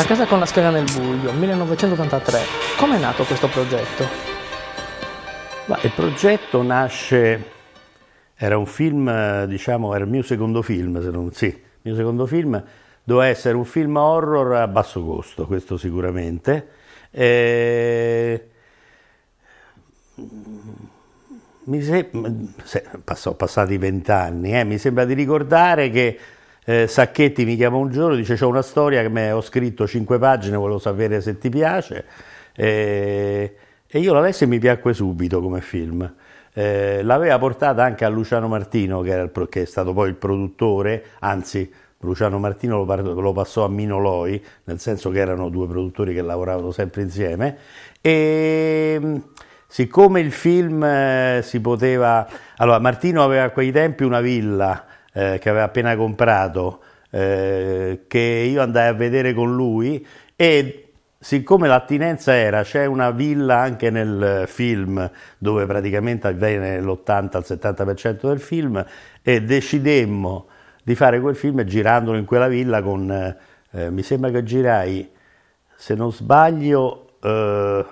La casa con la scheda nel buio, 1983. Come è nato questo progetto? Ma il progetto nasce, era un film, diciamo, era il mio secondo film, se non sì, il mio secondo film, doveva essere un film horror a basso costo, questo sicuramente. E... Mi se... passati vent'anni, eh, mi sembra di ricordare che eh, Sacchetti mi chiama un giorno e dice c'è una storia che me ho scritto 5 pagine, volevo sapere se ti piace. Eh, e io la lessi e mi piacque subito come film. Eh, l'aveva portata anche a Luciano Martino, che, il, che, è stato poi il produttore, anzi Luciano Martino lo, par- lo, passò a Mino Loi, nel senso che erano due produttori che lavoravano sempre insieme. E ehm, siccome il film eh, si poteva... Allora, Martino aveva a quei tempi una villa eh, che aveva appena comprato, eh, che io andai a vedere con lui e siccome l'attinenza era, c'è una villa anche nel film dove praticamente avviene l'80-70% del film e decidemmo di fare quel film girandolo in quella villa con, eh, mi sembra che girai, se non sbaglio, eh,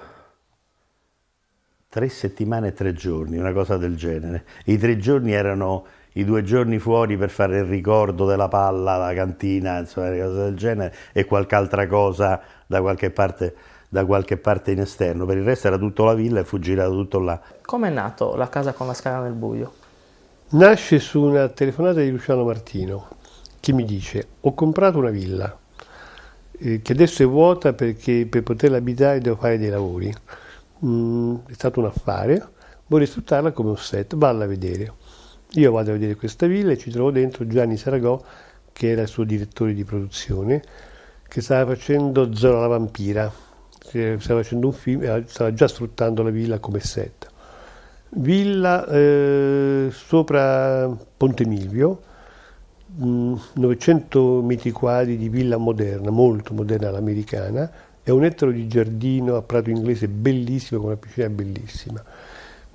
tre settimane e tre giorni, una cosa del genere. I tre giorni erano i due giorni fuori per fare il ricordo della palla, la cantina, insomma, cose del genere e qualche altra cosa da qualche parte da qualche parte in esterno, per il resto era tutta la villa e fu girato tutto là. Come è nato la casa con la scala nel buio? Nasce su una telefonata di Luciano Martino che mi dice ho comprato una villa eh, che adesso è vuota perché per poterla abitare devo fare dei lavori. Mm, è stato un affare, vorrei sfruttarla come un set, valla a vedere. Io vado a vedere questa villa e ci trovo dentro Gianni Saragò, che era il suo direttore di produzione, che stava facendo Zora la vampira, stava facendo un film, e eh, stava già sfruttando la villa come set. Villa eh, sopra Ponte Milvio, 900 mm, metri quadri di villa moderna, molto moderna all'americana, è un ettaro di giardino a prato inglese bellissimo, con una piscina bellissima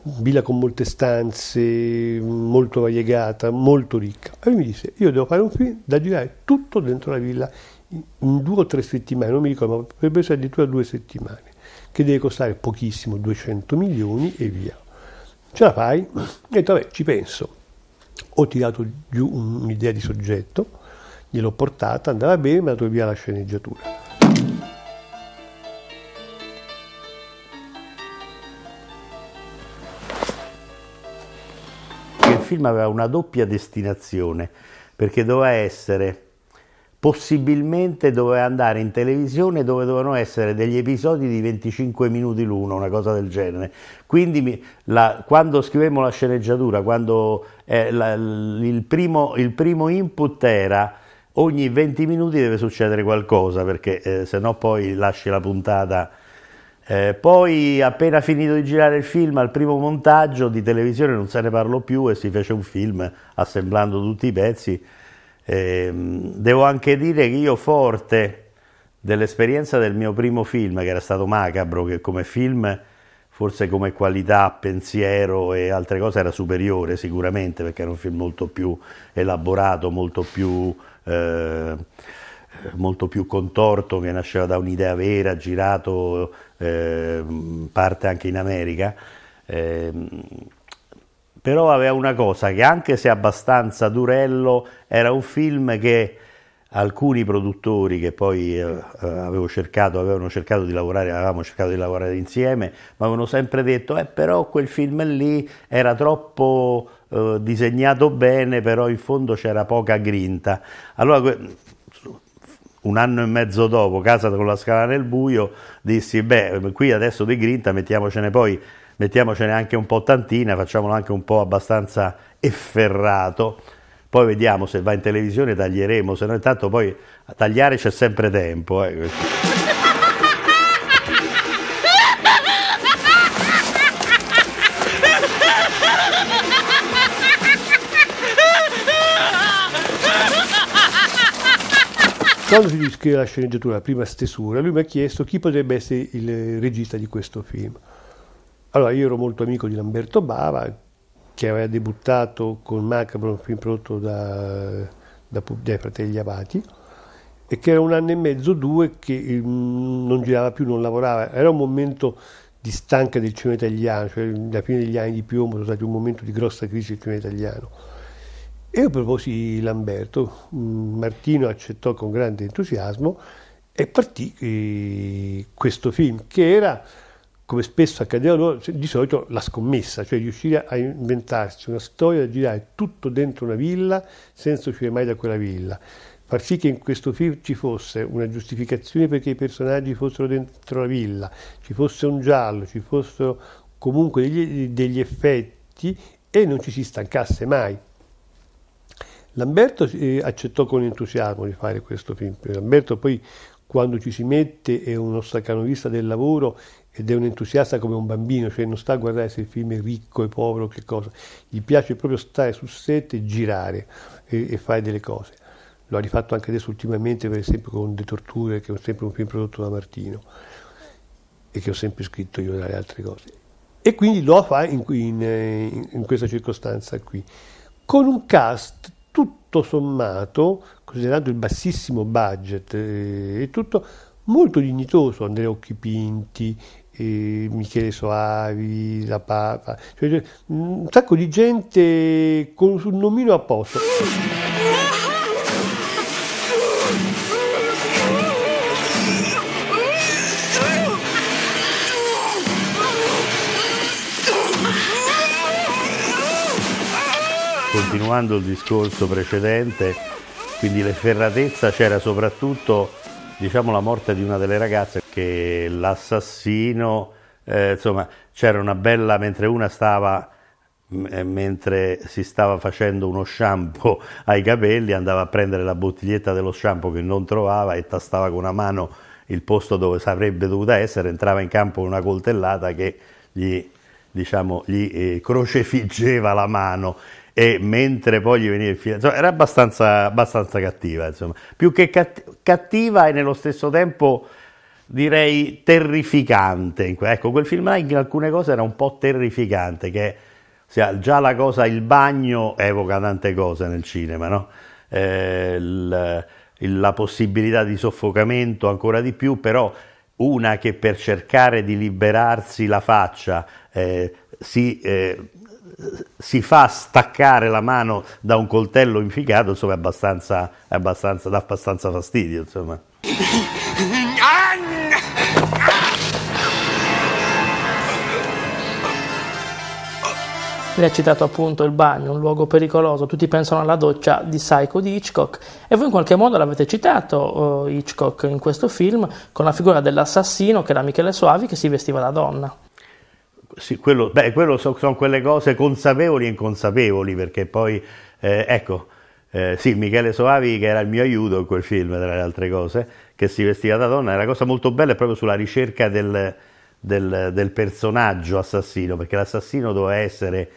villa con molte stanze, molto variegata, molto ricca. E lui mi disse, io devo fare un film da girare tutto dentro la villa, in due o tre settimane, non mi ricordo, ma potrebbe essere addirittura due settimane, che deve costare pochissimo, 200 milioni e via. Ce la fai? E ho detto, vabbè, ci penso. Ho tirato giù un'idea di soggetto, gliel'ho portata, andava bene, mi ha dato via la sceneggiatura. film aveva una doppia destinazione, perché doveva essere possibilmente doveva andare in televisione dove dovevano essere degli episodi di 25 minuti l'uno, una cosa del genere. Quindi mi, la, quando scrivemmo la sceneggiatura, quando, eh, la, il, primo, il, primo, input era ogni 20 minuti deve succedere qualcosa, perché eh, se no poi lasci la puntata eh, poi appena finito di girare il film al primo montaggio di televisione non se ne parlò più e si fece un film assemblando tutti i pezzi. Eh, devo anche dire che io forte dell'esperienza del mio primo film, che era stato macabro, che come film forse come qualità, pensiero e altre cose era superiore sicuramente perché era un film molto più elaborato, molto più... Eh, molto più contorto che nasceva da un'idea vera, girato, eh, parte anche in America. Eh, però aveva una cosa che anche se abbastanza durello era un film che alcuni produttori che poi eh, eh avevo cercato, avevano cercato di lavorare, avevamo cercato di lavorare insieme, ma avevano sempre detto, eh però quel film lì era troppo eh, disegnato bene, però in fondo c'era poca grinta. Allora un anno e mezzo dopo, Casa con la scala nel buio, dissi, beh, qui adesso di grinta mettiamocene poi, mettiamocene anche un po' tantina, facciamolo anche un po' abbastanza efferrato, poi vediamo se va in televisione taglieremo, se no intanto poi a tagliare c'è sempre tempo. Eh. quando si scrive la sceneggiatura, la prima stesura, lui mi ha chiesto chi potrebbe essere il regista di questo film. Allora io ero molto amico di Lamberto Bava, che aveva debuttato con Macabro, un film prodotto da, da, dai fratelli Avati, e che era un anno e mezzo, due, che mm, non girava più, non lavorava. Era un momento di stanca del cinema italiano, cioè alla fine degli anni di piombo sono stati un momento di grossa crisi del cinema italiano io proposi Lamberto, mm, Martino accettò con grande entusiasmo e partì eh, questo film che era, come spesso accadeva loro, di solito la scommessa, cioè riuscire a inventarsi una storia da girare tutto dentro una villa senza uscire mai da quella villa. Far sì che in questo film ci fosse una giustificazione perché i personaggi fossero dentro la villa, ci fosse un giallo, ci fossero comunque degli, degli effetti e non ci si stancasse mai. Lamberto eh, accettò con entusiasmo di fare questo film. Lamberto poi quando ci si mette è uno stacanovista del lavoro ed è un entusiasta come un bambino, cioè non sta a guardare se il film è ricco e povero che cosa, gli piace proprio stare su set e girare e, e, fare delle cose. Lo ha rifatto anche adesso ultimamente per esempio con De Torture, che è sempre un film prodotto da Martino e che ho sempre scritto io dalle altre cose. E quindi lo fa in, eh, in, in questa circostanza qui, con un cast tutto sommato, considerando il bassissimo budget eh, e tutto, molto dignitoso Andrea Occhipinti, eh, Michele Soavi, La Papa, cioè, cioè un sacco di gente con un nomino a posto. continuando il discorso precedente, quindi l'efferratezza c'era soprattutto diciamo, la morte di una delle ragazze che l'assassino, eh, insomma, c'era una bella, mentre una stava eh, mentre si stava facendo uno shampoo ai capelli andava a prendere la bottiglietta dello shampoo che non trovava e tastava con una mano il posto dove sarebbe dovuta essere, entrava in campo una coltellata che gli, diciamo, gli eh, crocefiggeva la mano e mentre poi gli veniva il figlio, insomma, era abbastanza, abbastanza cattiva, insomma. più che cattiva e nello stesso tempo direi terrificante. Ecco, quel film là in alcune cose era un po' terrificante, che ossia, già la cosa, il bagno evoca tante cose nel cinema, no? eh, il, la possibilità di soffocamento ancora di più, però una che per cercare di liberarsi la faccia eh, si... Eh, si fa staccare la mano da un coltello inficato, insomma, è abbastanza, è abbastanza, dà abbastanza fastidio, insomma. Lei ha citato appunto il bagno, un luogo pericoloso, tutti pensano alla doccia di Psycho di Hitchcock e voi in qualche modo l'avete citato uh, Hitchcock in questo film con la figura dell'assassino che era Michele Soavi che si vestiva da donna. Sì, quello, beh, quello sono, sono quelle cose consapevoli e inconsapevoli, perché poi, eh, ecco, eh, sì, Michele Soavi, che era il mio aiuto in quel film, tra le altre cose, che si vestiva da donna, era una cosa molto bella proprio sulla ricerca del, del, del personaggio assassino, perché l'assassino doveva essere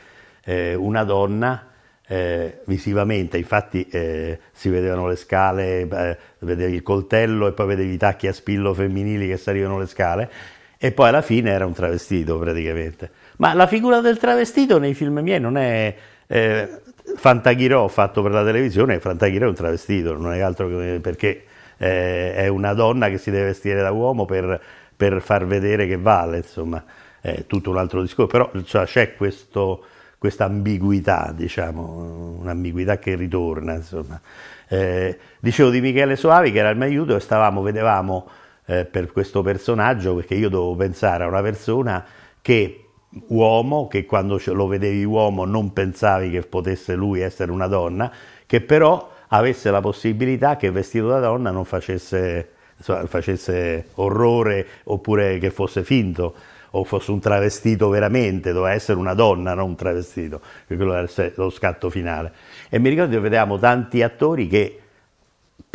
eh, una donna eh, visivamente, infatti eh, si vedevano le scale, eh, vedevi il coltello e poi vedevi i tacchi a spillo femminili che salivano le scale, e poi alla fine era un travestito praticamente. Ma la figura del travestito nei film miei non è... Eh, Fantaghirò fatto per la televisione, Fantaghirò è un travestito, non è altro che perché eh, è una donna che si deve vestire da uomo per, per far vedere che vale, insomma, è tutto un altro discorso, però cioè, c'è questa ambiguità, diciamo, un'ambiguità che ritorna, eh, dicevo di Michele Soavi che era il mio aiuto e stavamo, vedevamo eh, per questo personaggio perché io dovevo pensare a una persona che uomo, che quando lo vedevi uomo non pensavi che potesse lui essere una donna, che però avesse la possibilità che vestito da donna non facesse, insomma, facesse orrore oppure che fosse finto o fosse un travestito veramente, doveva essere una donna, non un travestito, che quello era lo scatto finale. E mi ricordo che vedevamo tanti attori che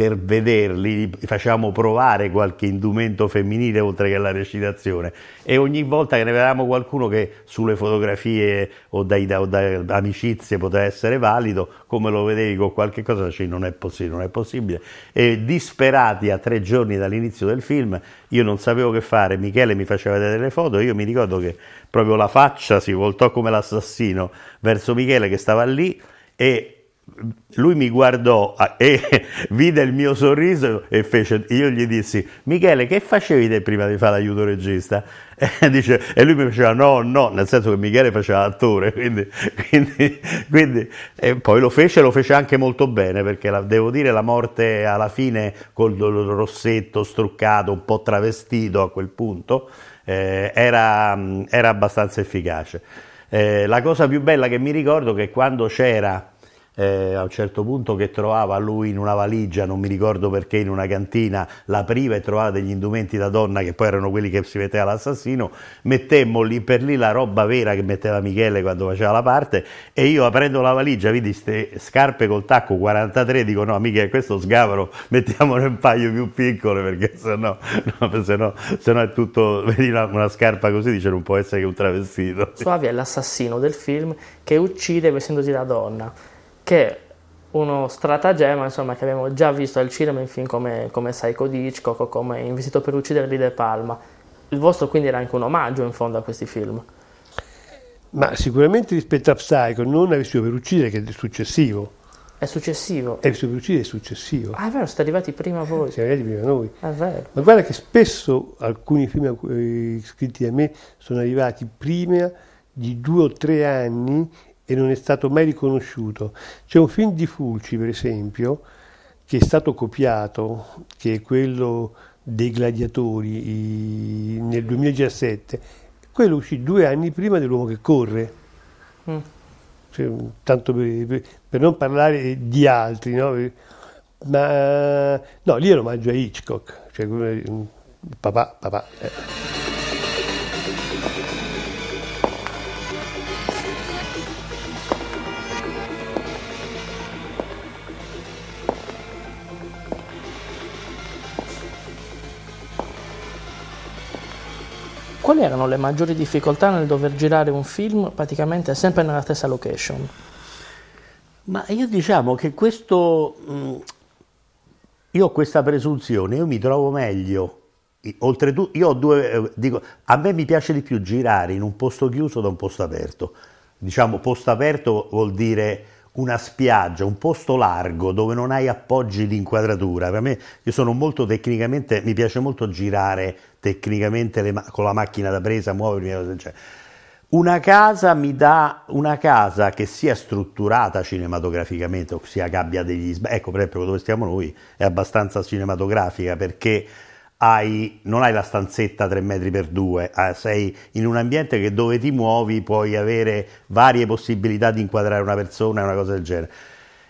per vederli facciamo provare qualche indumento femminile oltre che la recitazione e ogni volta che ne vedevamo qualcuno che sulle fotografie o, dai, da, o da, amicizie poteva essere valido, come lo vedevi con qualche cosa, cioè non è possibile, non è possibile. E disperati a tre giorni dall'inizio del film, io non sapevo che fare, Michele mi faceva vedere le foto io mi ricordo che proprio la faccia si voltò come l'assassino verso Michele che stava lì e lui mi guardò ah, e vide il mio sorriso e fece, io gli dissi, Michele che facevi te prima di fare l'aiuto regista? E, dice, e lui mi faceva no, no, nel senso che Michele faceva attore, quindi, quindi, quindi e poi lo fece, lo fece anche molto bene, perché la, devo dire la morte alla fine col rossetto struccato, un po' travestito a quel punto, eh, era, era, abbastanza efficace. Eh, la cosa più bella che mi ricordo è che quando c'era eh, a un certo punto che trovava lui in una valigia, non mi ricordo perché, in una cantina, l'apriva e trovava degli indumenti da donna che poi erano quelli che si metteva l'assassino, mettemmo lì per lì la roba vera che metteva Michele quando faceva la parte e io aprendo la valigia vedi queste scarpe col tacco 43, dico no mica questo sgavero mettiamone un paio più piccole perché sennò, no, sennò, sennò è tutto, vedi una, una scarpa così dice non può essere che un travestito. Suavi è l'assassino del film che uccide vestendosi da donna che uno stratagemma insomma, che abbiamo già visto al cinema in film come, come Psycho di Hitchcock o come In visito per uccidervi De Palma. Il vostro quindi era anche un omaggio in fondo a questi film. Ma sicuramente rispetto a Psycho, non è Visito per uccidere che è successivo. È successivo? È Visito per uccidere è successivo. Ah è vero, siete arrivati prima voi. Siamo arrivati prima noi. È vero. Ma guarda che spesso alcuni film eh, scritti da me sono arrivati prima di due o tre anni e non è stato mai riconosciuto. C'è un film di Fulci, per esempio, che è stato copiato, che è quello dei gladiatori i, nel 2017, quello uscì due anni prima dell'uomo che corre. Mm. Cioè, tanto per, per, per, non parlare di altri, no? ma no, lì è l'omaggio a Hitchcock, cioè, mm, papà, papà. Eh. Quali erano le maggiori difficoltà nel dover girare un film praticamente sempre nella stessa location? Ma io diciamo che questo, mm, io ho questa presunzione, io mi trovo meglio. Oltretutto, io ho due, eh, dico, a me mi piace di più girare in un posto chiuso da un posto aperto. Diciamo, posto aperto vuol dire una spiaggia, un posto largo dove non hai appoggi di inquadratura. Per me, io sono molto tecnicamente, mi piace molto girare tecnicamente le, con la macchina da presa, muovermi, cioè. Una casa mi dà una casa che sia strutturata cinematograficamente, ossia che abbia degli sbagli. Ecco, per esempio, dove stiamo noi è abbastanza cinematografica perché hai, non hai la stanzetta 3 metri per 2, ah, sei in un ambiente che dove ti muovi puoi avere varie possibilità di inquadrare una persona e una cosa del genere.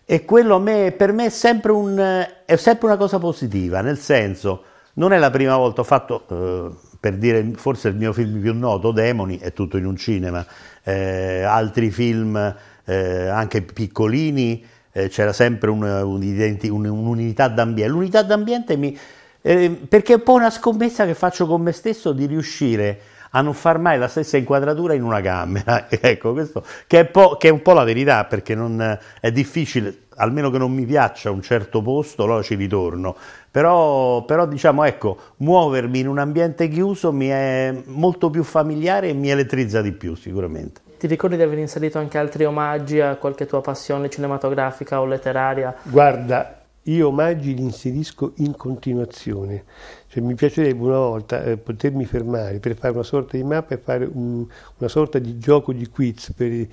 E quello me, per me è sempre, un, è sempre, una cosa positiva, nel senso, non è la prima volta, ho fatto, eh, per dire, forse il mio film più noto, Demoni, è tutto in un cinema, eh, altri film eh, anche piccolini, eh, c'era sempre un, un, un'unità d'ambiente. L'unità d'ambiente mi eh, perché è un po' una scommessa che faccio con me stesso di riuscire a non far mai la stessa inquadratura in una camera. ecco, questo che è, che è, un po' la verità, perché non, è difficile, almeno che non mi piaccia un certo posto, allora ci ritorno. Però, però diciamo, ecco, muovermi in un ambiente chiuso mi è molto più familiare e mi elettrizza di più, sicuramente. Ti ricordi di aver inserito anche altri omaggi a qualche tua passione cinematografica o letteraria? Guarda, io omaggi li inserisco in continuazione. Cioè, mi piacerebbe una volta eh, potermi fermare per fare una sorta di mappa e fare un, una sorta di gioco di quiz per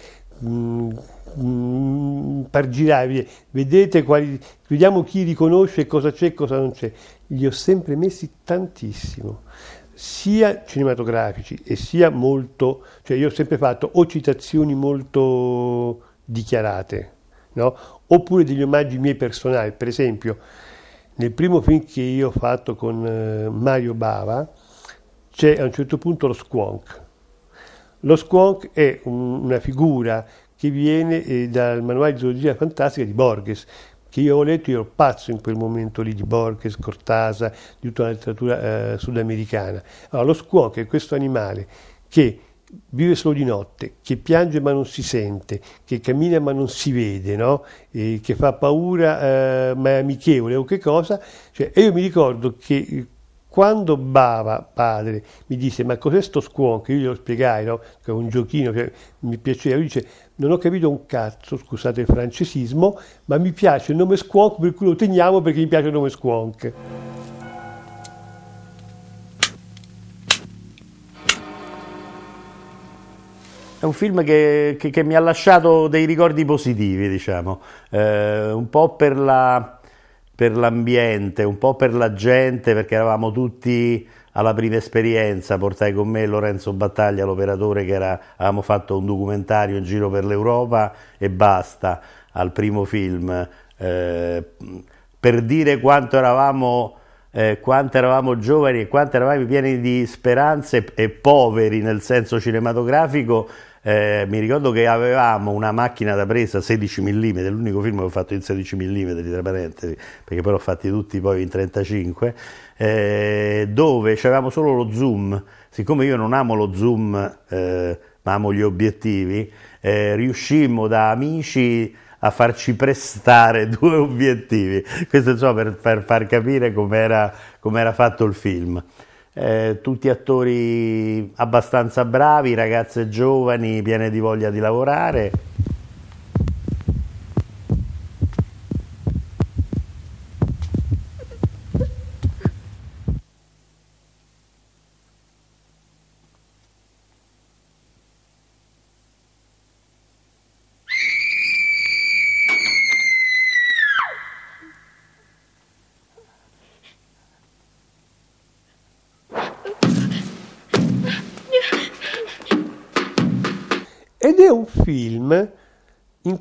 mm, mm girare, vedete quali, vediamo chi riconosce cosa c'è e cosa non c'è. Li ho sempre messi tantissimo sia cinematografici e sia molto, cioè io ho sempre fatto o citazioni molto dichiarate, no? oppure degli omaggi miei personali. Per esempio, nel primo film che io ho fatto con eh, Mario Bava c'è a un certo punto lo squonk. Lo squonk è un, una figura che viene eh, dal manuale di zoologia fantastica di Borges, che io ho letto, io ero pazzo in quel momento lì di Borges, Cortasa, di tutta la letteratura eh, sudamericana. Allora, lo squonk è questo animale che vive solo di notte, che piange ma non si sente, che cammina ma non si vede, no? che fa paura eh, ma è amichevole o che cosa. Cioè, e io mi ricordo che eh, quando Bava, padre, mi disse ma cos'è sto squonk, Io glielo spiegai, no? che è un giochino che mi piaceva. Lui dice non ho capito un cazzo, scusate il francesismo, ma mi piace il nome squonk per cui lo teniamo perché mi piace il nome squonk. È un film che, che, che mi ha lasciato dei ricordi positivi, diciamo, eh, un po' per, la, per l'ambiente, un po' per la gente, perché eravamo tutti alla prima esperienza portai con me Lorenzo Battaglia, l'operatore che era, avevamo fatto un documentario in giro per l'Europa e basta al primo film, eh, per dire quanto eravamo, eh, quanto eravamo, giovani e quanto eravamo pieni di speranze e poveri nel senso cinematografico eh, mi ricordo che avevamo una macchina da presa 16 mm, l'unico film che ho fatto in 16 mm, tra parentesi, perché poi l'ho fatti tutti poi in 35, eh, dove avevamo solo lo zoom, siccome io non amo lo zoom, eh, ma amo gli obiettivi, eh, riuscimmo da amici a farci prestare due obiettivi, questo insomma per, per far capire com'era, com'era fatto il film eh, tutti attori abbastanza bravi, ragazze giovani, piene di voglia di lavorare.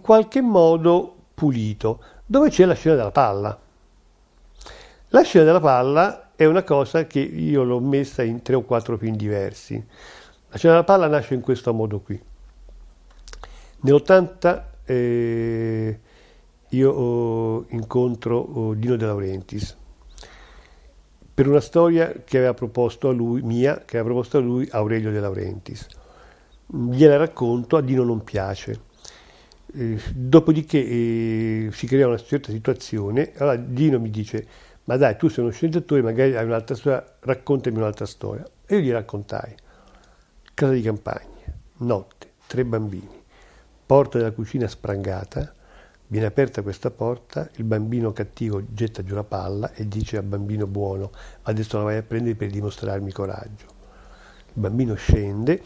qualche modo pulito, dove c'è la scena della palla. La scena della palla è una cosa che io l'ho messa in tre o quattro film diversi. La scena della palla nasce in questo modo qui. Nell'80 eh, io oh, incontro oh, Dino De Laurentiis per una storia che aveva proposto a lui, mia, che aveva proposto a lui Aurelio De Laurentiis. Gliela racconto, a Dino non piace eh, dopodiché eh, si crea una certa situazione, allora Dino mi dice, ma dai, tu sei uno sceneggiatore, magari hai un'altra storia, raccontami un'altra storia. E io gli raccontai, casa di campagna, notte, tre bambini, porta della cucina sprangata, viene aperta questa porta, il bambino cattivo getta giù la palla e dice al bambino buono, adesso la vai a prendere per dimostrarmi coraggio. Il bambino scende,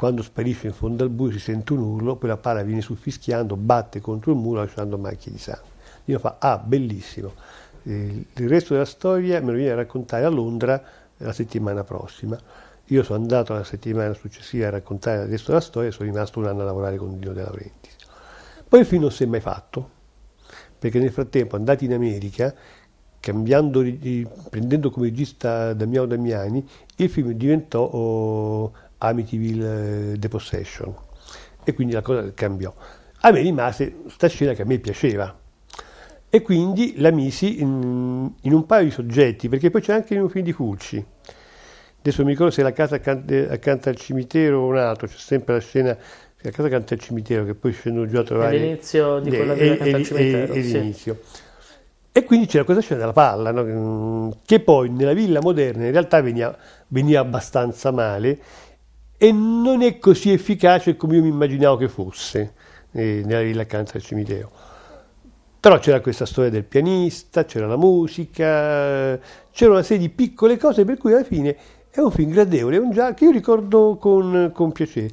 quando sparisce in fondo al buio si sente un urlo, poi la palla viene suffischiando, batte contro il muro lasciando macchie di sangue. Dino fa, ah, bellissimo. Eh, il resto della storia me lo viene a raccontare a Londra la settimana prossima. Io sono andato la settimana successiva a raccontare il resto della storia e sono rimasto un anno a lavorare con Dino De Laurentiis. Poi il film non si è mai fatto, perché nel frattempo andati in America, cambiando, prendendo come regista Damiano Damiani, il film diventò oh, Amityville eh, The Possession e quindi la cosa cambiò. A me rimase questa scena che a me piaceva e quindi la misi in, in, un paio di soggetti perché poi c'è anche in un film di Fulci. Adesso mi ricordo se è la casa accanto, accanto al cimitero o un altro, c'è sempre la scena la casa accanto al cimitero che poi scendo giù a trovare... l'inizio di quella via accanto al cimitero. È, sì. l'inizio. E quindi c'era questa scena della palla, no? Mm, che poi nella villa moderna in realtà veniva, veniva abbastanza male e non è così efficace come io mi immaginavo che fosse eh, nella villa accanto al cimitero. Però c'era questa storia del pianista, c'era la musica, c'era una serie di piccole cose per cui alla fine è un film gradevole, è un giallo che io ricordo con, con piacere.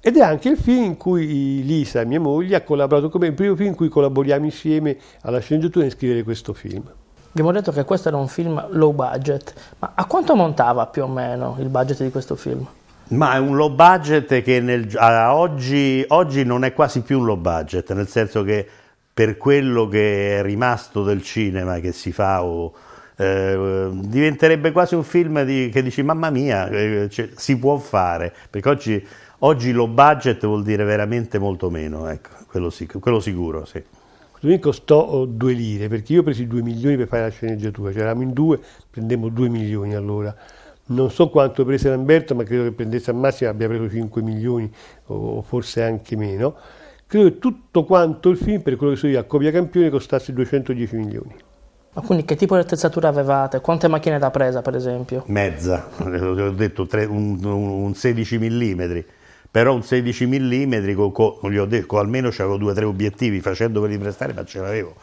Ed è anche il film in cui Lisa, mia moglie, ha collaborato con me, il primo film in cui collaboriamo insieme alla sceneggiatura nel scrivere questo film. Abbiamo detto che questo era un film low budget, ma a quanto montava più o meno il budget di questo film? Ma è un low budget che nel, oggi, oggi, non è quasi più un low budget, nel senso che per quello che è rimasto del cinema che si fa o, eh, diventerebbe quasi un film di, che dici mamma mia, eh, cioè, si può fare, perché oggi, oggi, low budget vuol dire veramente molto meno, ecco, quello, quello sicuro, sì. Lui costò oh, due lire, perché io ho preso 2 milioni per fare la sceneggiatura, cioè eravamo in due, prendemmo 2 milioni allora non so quanto prese Lamberto, ma credo che prendesse a massimo abbia preso 5 milioni o forse anche meno. Credo che tutto quanto il film, per quello che so io, a Copia Campione costasse 210 milioni. Ma quindi che tipo di attrezzatura avevate? Quante macchine da presa, per esempio? Mezza, eh, ho detto tre, un, un, 16 mm, però un 16 mm, co, co, almeno avevo due o tre obiettivi, facendoveli prestare, ma ce l'avevo.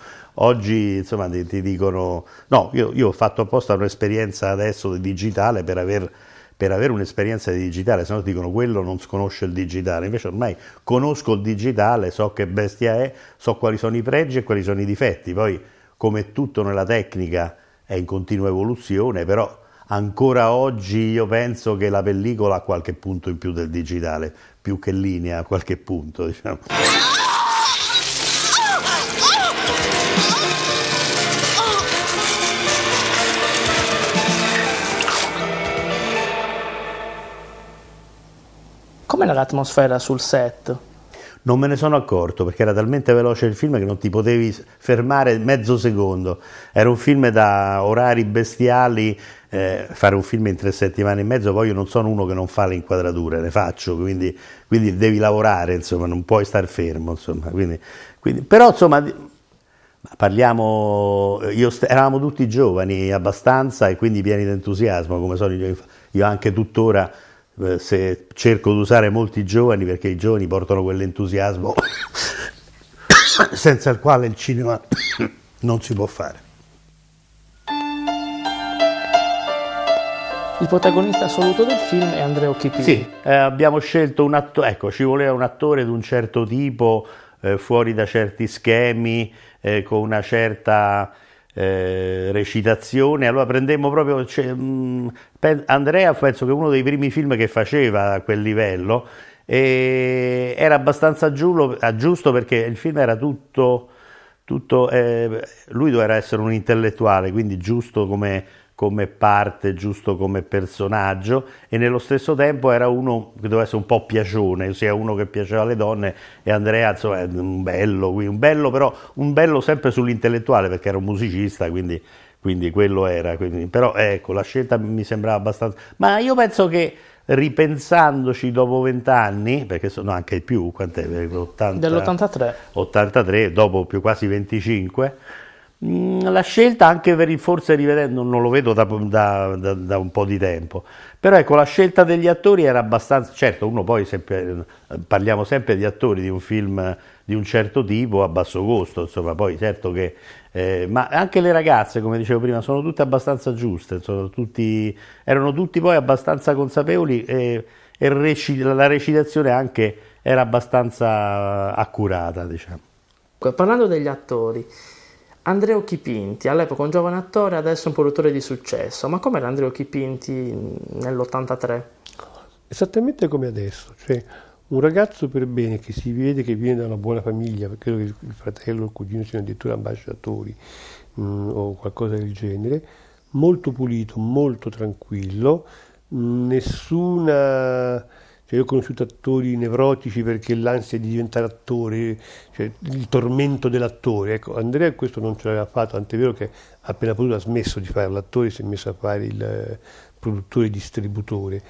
Oggi insomma, ti, ti, dicono, no, io, io ho fatto apposta un'esperienza adesso digitale per aver per avere un'esperienza di digitale, se no ti dicono quello non conosce il digitale, invece ormai conosco il digitale, so che bestia è, so quali sono i pregi e quali sono i difetti, poi come tutto nella tecnica è in continua evoluzione, però ancora oggi io penso che la pellicola ha qualche punto in più del digitale, più che linea a qualche punto, diciamo. Com'era l'atmosfera sul set? Non me ne sono accorto perché era talmente veloce il film che non ti potevi fermare mezzo secondo. Era un film da orari bestiali, eh, fare un film in tre settimane e mezzo, poi io non sono uno che non fa le inquadrature, le faccio, quindi, quindi devi lavorare, insomma, non puoi star fermo. Insomma, quindi, quindi, però insomma parliamo, io, eravamo tutti giovani abbastanza e quindi pieni di entusiasmo come sono io, io anche tuttora eh, se cerco di usare molti giovani perché i giovani portano quell'entusiasmo senza il quale il cinema non si può fare. Il protagonista assoluto del film è Andrea Occhipini. Sì, eh, abbiamo scelto un attore, ecco, ci voleva un attore di un certo tipo, eh, fuori da certi schemi, eh, con una certa eh, recitazione, allora prendemmo proprio cioè, mh, mm, Andrea, penso che uno dei primi film che faceva a quel livello e era abbastanza giulo, eh, giusto perché il film era tutto, tutto eh, lui doveva essere un intellettuale, quindi giusto come come parte, giusto come personaggio e nello stesso tempo era uno che doveva essere un po' piacione, ossia uno che piaceva alle donne e Andrea insomma, è un bello, un bello però un bello sempre sull'intellettuale perché era un musicista, quindi, quindi quello era, quindi, però ecco la scelta mi sembrava abbastanza, ma io penso che ripensandoci dopo vent'anni, perché sono anche più, quant'è? 80, dell'83, 83, dopo più quasi 25 Mm, la scelta, anche per il forse rivedendo, non lo vedo da, da, da, da, un po' di tempo, però ecco la scelta degli attori era abbastanza, certo uno poi sempre, parliamo sempre di attori di un film di un certo tipo a basso costo, insomma poi certo che, eh, ma anche le ragazze come dicevo prima sono tutte abbastanza giuste, insomma, tutti, erano tutti poi abbastanza consapevoli e, e recit la recitazione anche era abbastanza accurata diciamo. Parlando degli attori, Andreo Chipinti, all'epoca un giovane attore, adesso un produttore di successo. Ma com'era Andreo Chipinti nell'83? Esattamente come adesso, cioè un ragazzo per bene che si vede che viene da una buona famiglia, credo che il fratello o il cugino siano addirittura ambasciatori mh, mm, o qualcosa del genere, molto pulito, molto tranquillo, mh, mm, nessuna cioè, io ho conosciuto attori nevrotici perché l'ansia di diventare attore, cioè il tormento dell'attore. Ecco, Andrea questo non ce l'aveva fatto, tant'è vero che appena potuto ha smesso di fare l'attore, si è messo a fare il eh, produttore distributore.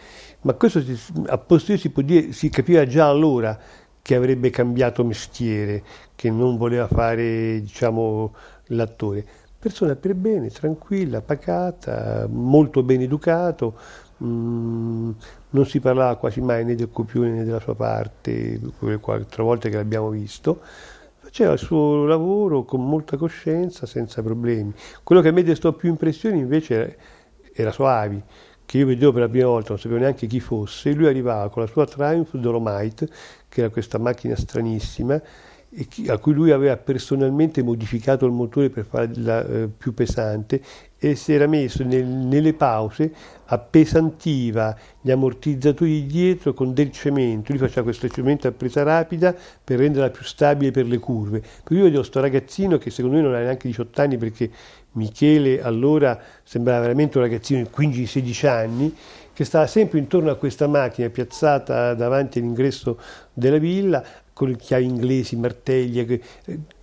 Ma questo a posteriori si, può dire, si capiva già allora che avrebbe cambiato mestiere, che non voleva fare diciamo, l'attore. Persona per bene, tranquilla, pacata, molto ben educato. Mh, mm, non si parlava quasi mai né del copione né della sua parte, quelle quattro volte che l'abbiamo visto, faceva il suo lavoro con molta coscienza, senza problemi. Quello che a me destò più impressione invece era Soavi, che io vedevo per la prima volta, non sapevo neanche chi fosse, e lui arrivava con la sua Triumph Dolomite, che era questa macchina stranissima, a cui lui aveva personalmente modificato il motore per farla eh, più pesante e si era messo nel, nelle pause, appesantiva gli ammortizzatori di dietro con del cemento, lui faceva questo cemento a presa rapida per renderla più stabile per le curve. Per io vedo questo ragazzino che secondo me non aveva neanche 18 anni perché Michele allora sembrava veramente un ragazzino di 15-16 anni che stava sempre intorno a questa macchina piazzata davanti all'ingresso della villa con le chiavi inglesi, martelli, eh,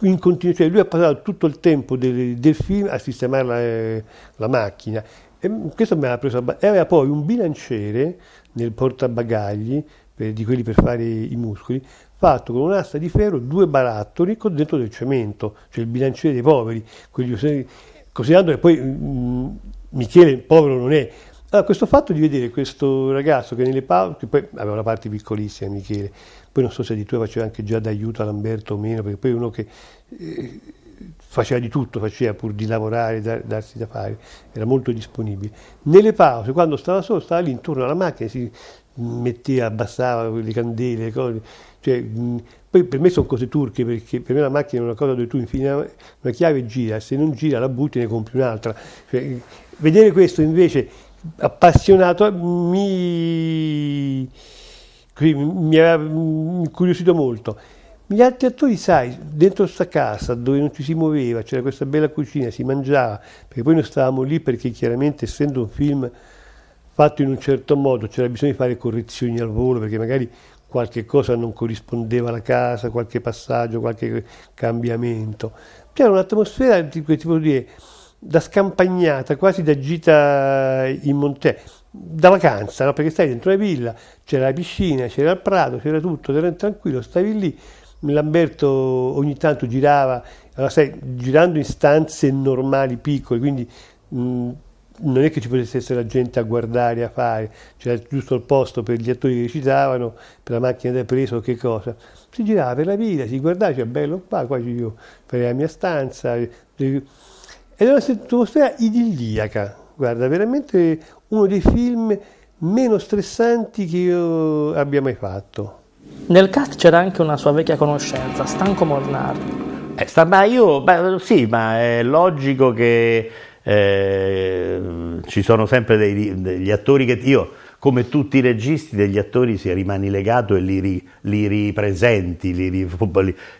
in continuazione. Cioè, lui ha passato tutto il tempo del, del film a sistemare la, eh, la macchina. E mm, questo mi ha preso e aveva poi un bilanciere nel portabagagli per, di quelli per fare i muscoli fatto con un'asta di ferro due barattoli con dentro del cemento cioè il bilanciere dei poveri quelli, considerando che poi mh, mm, mm, Michele povero non è allora, questo fatto di vedere questo ragazzo che nelle pause, che poi aveva una parte piccolissima Michele, poi non so se di addirittura faceva anche già d'aiuto a Lamberto o meno, perché poi uno che eh, faceva di tutto, faceva pur di lavorare, dar, darsi da fare, era molto disponibile. Nelle pause, quando stava solo, stava lì intorno alla macchina, si metteva, abbassava le candele, le cose. Cioè, mh, poi per me sono cose turche, perché per me la macchina è una cosa dove tu infine una, chiave gira, se non gira la butti e ne compri un'altra. Cioè, vedere questo invece appassionato, mi, mi aveva incuriosito molto. Gli altri attori, sai, dentro questa casa dove non ci si muoveva, c'era questa bella cucina, si mangiava, perché poi noi stavamo lì perché chiaramente essendo un film fatto in un certo modo c'era bisogno di fare correzioni al volo perché magari qualche cosa non corrispondeva alla casa, qualche passaggio, qualche cambiamento. C'era un'atmosfera, di ti posso dire, da scampagnata, quasi da gita in montagna, da vacanza, no? perché stai dentro la villa, c'era la piscina, c'era il prato, c'era tutto, era tranquillo, stavi lì. Lamberto ogni tanto girava, allora sai, girando in stanze normali, piccole, quindi mh, non è che ci potesse essere la gente a guardare, a fare, c'era giusto il posto per gli attori che recitavano, per la macchina da presa o che cosa. Si girava per la villa, si guardava, c'è bello qua, qua io farei la mia stanza. Cioè, ed è una situazione idilliaca, guarda, veramente uno dei film meno stressanti che io abbia mai fatto. Nel cast c'era anche una sua vecchia conoscenza, Stanco Molnar. Eh, sta, ma io, beh, sì, ma è logico che eh, ci sono sempre dei, degli attori che io, come tutti i registi, degli attori si rimani legato e li, li ripresenti, li, li,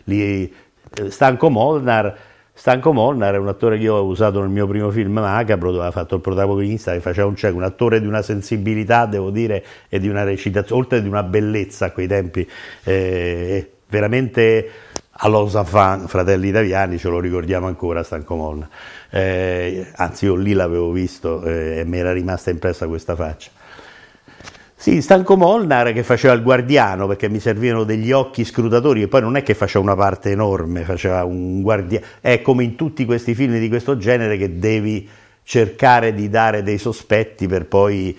li eh, Stanco Molnar Stanco Molnar è un attore che io ho usato nel mio primo film Macabro, dove ha fatto il protagonista che faceva un cieco, un attore di una sensibilità, devo dire, e di una recitazione, oltre di una bellezza a quei tempi, eh, veramente allo Zafan, fratelli italiani, ce lo ricordiamo ancora Stanco Molnar. Eh, anzi, io lì l'avevo visto eh, e mi era rimasta impressa questa faccia. Sì, Stanco Molnar che faceva il guardiano perché mi servivano degli occhi scrutatori e poi non è che faceva una parte enorme, faceva un guardiano. È come in tutti questi film di questo genere che devi cercare di dare dei sospetti per poi,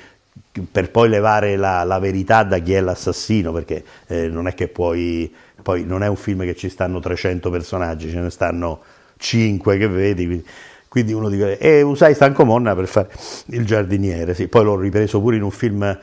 per poi levare la, la, verità da chi è l'assassino, perché eh, non è che puoi... Poi non è un film che ci stanno 300 personaggi, ce ne stanno 5 che vedi. Quindi quindi uno dice, e eh, usai Stanco Molnar per fare il giardiniere, sì. poi l'ho ripreso pure in un film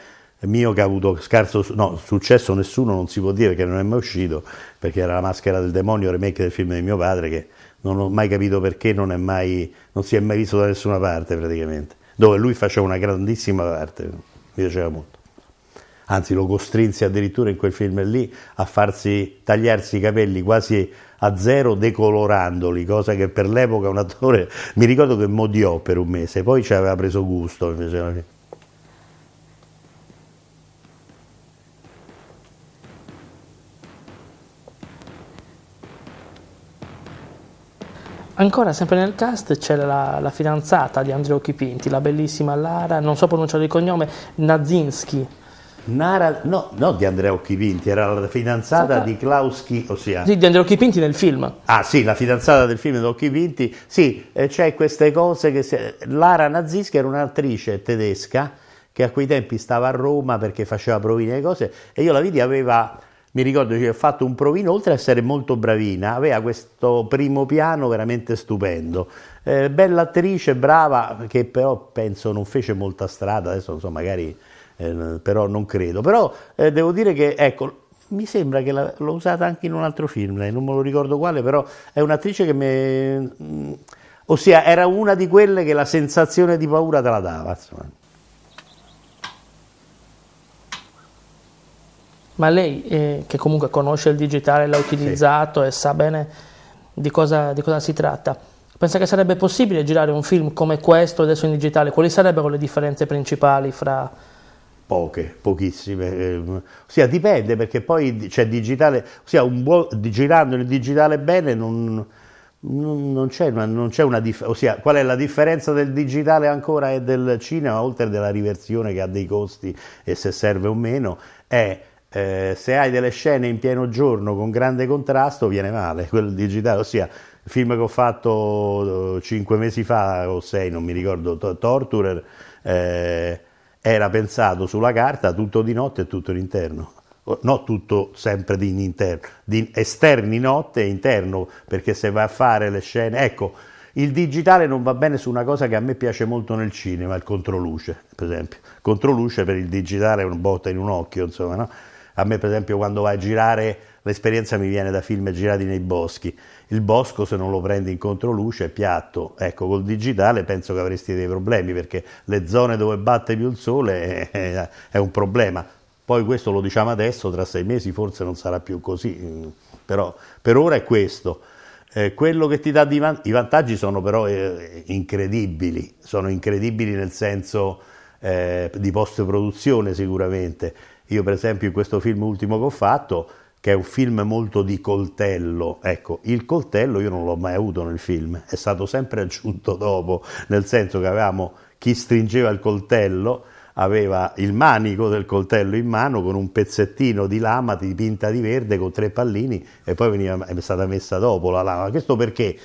mio che ha avuto scarso no, successo nessuno, non si può dire che non è mai uscito, perché era la maschera del demonio, remake del film di mio padre, che non ho mai capito perché non, è mai, non si è mai visto da nessuna parte praticamente, dove lui faceva una grandissima parte, mi piaceva molto. Anzi, lo costrinse addirittura in quel film lì a farsi tagliarsi i capelli quasi a zero decolorandoli, cosa che per l'epoca un attore mi ricordo che modiò per un mese, poi ci aveva preso gusto invece. Ancora sempre nel cast c'è la, la, fidanzata di Andrea Occhipinti, la bellissima Lara, non so pronunciare il cognome, Nazinski. Nara, no, no di Andrea Occhipinti, era la fidanzata Santa... di Klauski, ossia... Sì, di Andrea Occhipinti nel film. Ah sì, la fidanzata del film di Occhipinti, sì, eh, c'è queste cose che... Si... Lara Nazinski era un'attrice tedesca che a quei tempi stava a Roma perché faceva provini e cose e io la vidi aveva mi ricordo che ho fatto un provino, oltre a essere molto bravina, aveva questo primo piano veramente stupendo. Eh, bella attrice, brava, che però penso non fece molta strada, adesso non so, magari, eh, però non credo. Però eh, devo dire che, ecco, mi sembra che l'ho usata anche in un altro film, eh, non me lo ricordo quale, però è un'attrice che mi... Mm, ossia, era una di quelle che la sensazione di paura te la dava. Insomma. Ma lei, eh, che comunque conosce il digitale, l'ha utilizzato sì. e sa bene di cosa, di cosa si tratta, pensa che sarebbe possibile girare un film come questo adesso in digitale? Quali sarebbero le differenze principali fra, poche, pochissime, eh, ossia dipende perché poi c'è cioè, digitale, ossia un buon, girando il digitale bene non, non, non c'è una, non c'è ossia qual è la differenza del digitale ancora e del cinema, oltre della riversione che ha dei costi e se serve o meno, è eh, se hai delle scene in pieno giorno con grande contrasto viene male quello digitale, ossia il film che ho fatto eh, cinque mesi fa o sei, non mi ricordo, Torturer, eh, era pensato sulla carta tutto di notte e tutto d'interno. No, tutto sempre di interno, di esterni notte e interno, perché se vai a fare le scene, ecco, il digitale non va bene su una cosa che a me piace molto nel cinema, il controluce, per esempio. Controluce per il digitale è un botta in un occhio, insomma, no? A me per esempio quando vai a girare l'esperienza mi viene da film girati nei boschi. Il bosco se non lo prendi in controluce è piatto. Ecco, col digitale penso che avresti dei problemi perché le zone dove batte più il sole è, è un problema. Poi questo lo diciamo adesso, tra sei mesi forse non sarà più così, però per ora è questo. Eh, quello che ti dà di van- i vantaggi sono però eh, incredibili, sono incredibili nel senso eh, di post-produzione sicuramente. Io per esempio in questo film ultimo che ho fatto, che è un film molto di coltello, ecco, il coltello io non l'ho mai avuto nel film, è stato sempre aggiunto dopo, nel senso che avevamo chi stringeva il coltello, aveva il manico del coltello in mano con un pezzettino di lama dipinta di verde con tre pallini e poi veniva, è stata messa dopo la lama. Questo perché?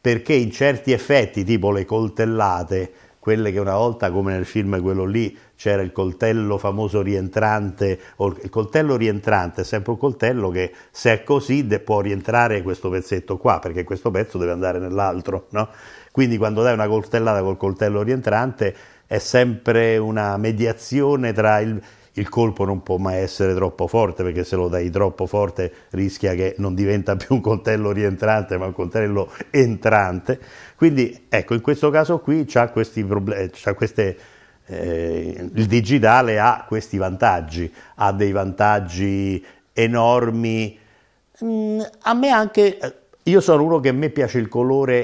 Perché in certi effetti, tipo le coltellate, quelle che una volta, come nel film quello lì, c'era il coltello famoso rientrante, il coltello rientrante è sempre un coltello che se è così può rientrare questo pezzetto qua, perché questo pezzo deve andare nell'altro, no? Quindi quando dai una coltellata col coltello rientrante è sempre una mediazione tra il il colpo non può mai essere troppo forte perché se lo dai troppo forte rischia che non diventa più un coltello rientrante ma un coltello entrante. Quindi ecco, in questo caso qui c'ha questi problemi, queste, eh, il digitale ha questi vantaggi, ha dei vantaggi enormi. Mm, a me anche, eh, io sono uno che a me piace il colore,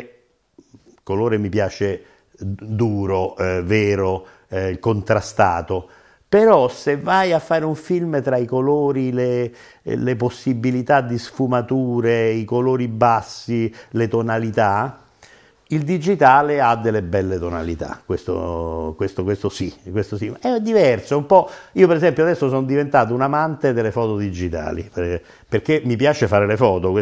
il colore mi piace duro, eh, vero, eh, contrastato però se vai a fare un film tra i colori, le, eh, le possibilità di sfumature, i colori bassi, le tonalità, il digitale ha delle belle tonalità, questo, questo, questo, sì, questo sì, è diverso, io per esempio adesso sono diventato un amante delle foto digitali, perché mi piace fare le foto,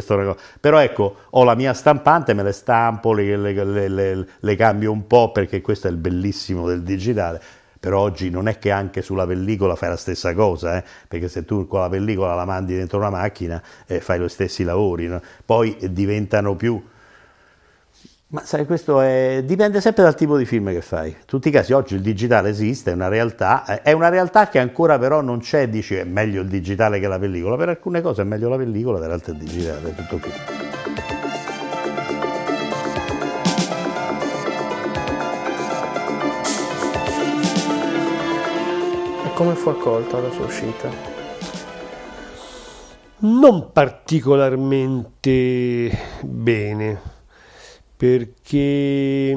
però ecco, ho la mia stampante, me le stampo, le, le, le, le cambio un po' perché questo è il bellissimo del digitale, però oggi non è che anche sulla pellicola fai la stessa cosa, eh? perché se tu con la pellicola la mandi dentro una macchina eh, fai gli stessi lavori, no? poi diventano più... Ma sai, questo è... dipende sempre dal tipo di film che fai. In tutti i casi oggi il digitale esiste, è una realtà, eh, è una realtà che ancora però non c'è, dici è meglio il digitale che la pellicola, per alcune cose è meglio la pellicola, per altre il digitale, è tutto qui. Come fu accolta la sua uscita? Non particolarmente bene, perché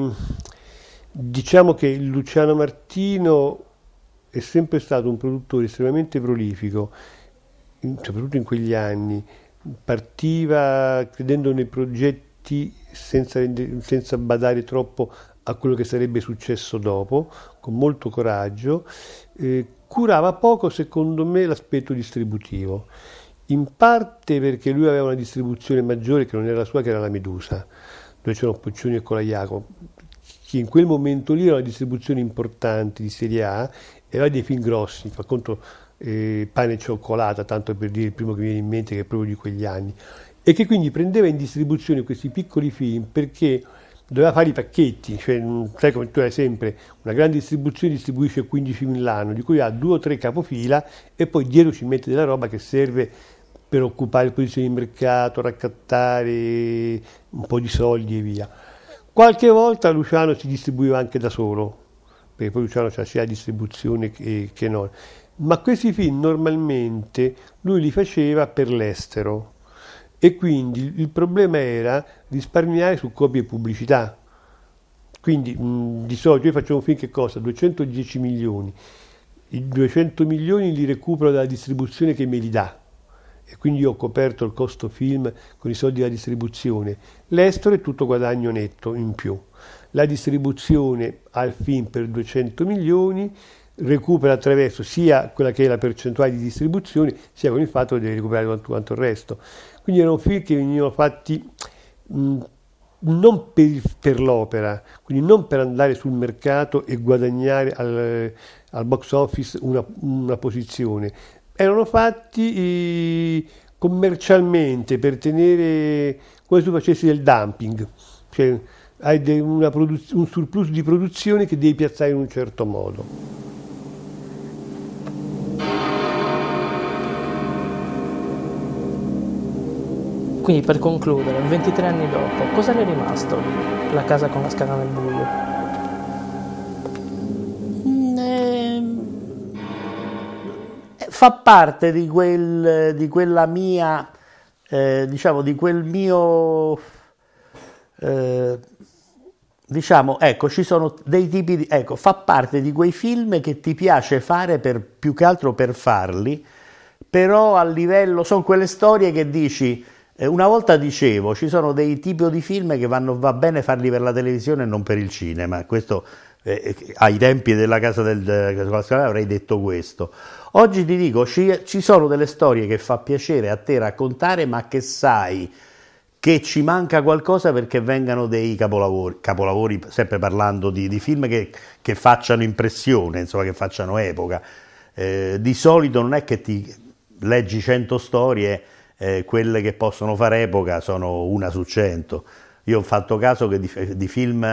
diciamo che Luciano Martino è sempre stato un produttore estremamente prolifico, soprattutto in quegli anni, partiva credendo nei progetti senza, senza, badare troppo a quello che sarebbe successo dopo, con molto coraggio, eh, curava poco secondo me l'aspetto distributivo, in parte perché lui aveva una distribuzione maggiore che non era la sua, che era la Medusa, dove c'erano Puccioni e Colaiaco, che in quel momento lì era una distribuzione importante di Serie A, era dei film grossi, fa conto eh, pane e cioccolata, tanto per dire il primo che mi viene in mente che è proprio di quegli anni, e che quindi prendeva in distribuzione questi piccoli film perché doveva fare i pacchetti, cioè, mm, sai come tu hai sempre, una grande distribuzione distribuisce 15.000 l'anno, di cui ha due o tre capofila e poi dietro ci mette della roba che serve per occupare posizioni di mercato, raccattare un po' di soldi e via. Qualche volta Luciano si distribuiva anche da solo, perché poi Luciano c'ha sia la distribuzione che, che no. Ma questi film normalmente lui li faceva per l'estero e quindi il problema era risparmiare su copie e pubblicità. Quindi di solito io faccio un film che costa 210 milioni, i 200 milioni li recupero dalla distribuzione che me li dà e quindi ho coperto il costo film con i soldi della distribuzione. L'estero è tutto guadagno netto in più. La distribuzione al film per 200 milioni recupera attraverso sia quella che è la percentuale di distribuzione sia con il fatto che deve recuperare quanto, quanto il resto. Quindi erano film che venivano fatti mh, mm, non per, per l'opera, quindi non per andare sul mercato e guadagnare al, al box office una, una, posizione, erano fatti eh, commercialmente per tenere come se tu facessi del dumping, cioè hai de, un surplus di produzione che devi piazzare in un certo modo. Quindi per concludere, 23 anni dopo, cosa le è rimasto? La casa con la scala nel buio? Mm, ehm, eh, fa parte di, quel, di quella mia, eh, diciamo, di quel mio... Eh, diciamo, ecco, ci sono dei tipi di... Ecco, fa parte di quei film che ti piace fare per, più che altro per farli, però a livello... Sono quelle storie che dici una volta dicevo, ci sono dei tipi di film che vanno, va bene farli per la televisione e non per il cinema, questo eh, eh ai tempi della Casa del, della avrei detto questo. Oggi ti dico, ci, ci sono delle storie che fa piacere a te raccontare, ma che sai che ci manca qualcosa perché vengano dei capolavori, capolavori sempre parlando di, di film che, che, facciano impressione, insomma che facciano epoca. Eh, di solito non è che ti leggi 100 storie eh, quelle che possono fare epoca sono una su cento. Io ho fatto caso che di, di film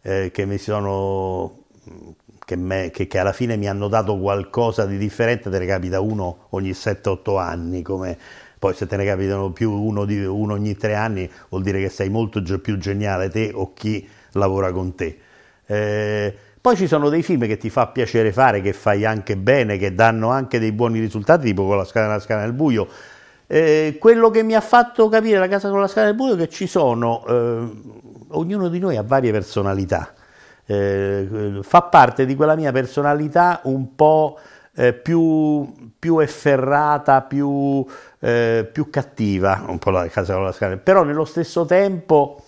eh, che mi sono che, me, che, che, alla fine mi hanno dato qualcosa di differente, te ne capita uno ogni 7-8 anni, come poi se te ne capitano più uno, di, uno ogni 3 anni vuol dire che sei molto più geniale te o chi lavora con te. Eh, poi ci sono dei film che ti fa piacere fare, che fai anche bene, che danno anche dei buoni risultati, tipo con la scala nella scala nel buio, eh, quello che mi ha fatto capire la casa con la scala del buio è che ci sono, eh, ognuno di noi ha varie personalità, eh, fa parte di quella mia personalità un po' eh, più, più, efferrata, più, eh, più, cattiva, un po' la casa con la scala, però nello stesso tempo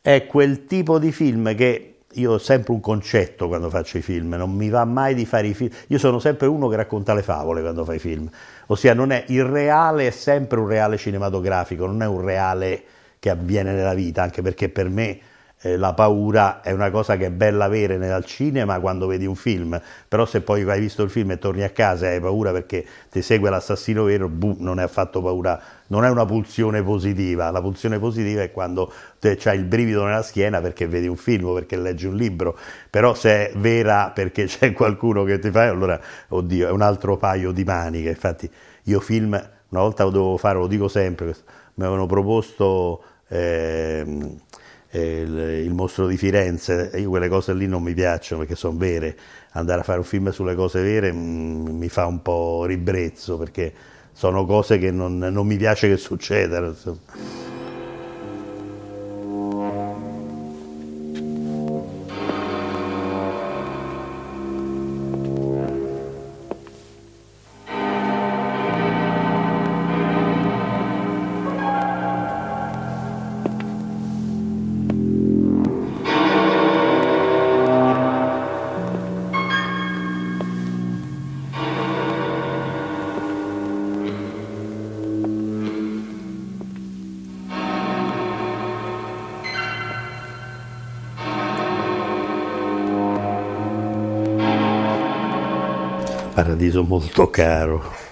è quel tipo di film che io ho sempre un concetto quando faccio i film, non mi va mai di fare i film, io sono sempre uno che racconta le favole quando fai i film, ossia non è il reale è sempre un reale cinematografico, non è un reale che avviene nella vita, anche perché per me eh, la paura è una cosa che è bella avere nel cinema quando vedi un film, però se poi hai visto il film e torni a casa e hai paura perché ti segue l'assassino vero, buh, non è affatto paura non è una pulsione positiva, la pulsione positiva è quando hai il brivido nella schiena perché vedi un film o perché leggi un libro, però se è vera perché c'è qualcuno che ti fa, allora, oddio, è un altro paio di maniche, infatti io film, una volta lo dovevo fare, lo dico sempre, mi avevano proposto... Ehm, eh, il, mostro di Firenze, io quelle cose lì non mi piacciono perché sono vere, andare a fare un film sulle cose vere mm, mi fa un po' ribrezzo perché sono cose che non, non mi piace che succedano. Insomma. paradiso molto caro.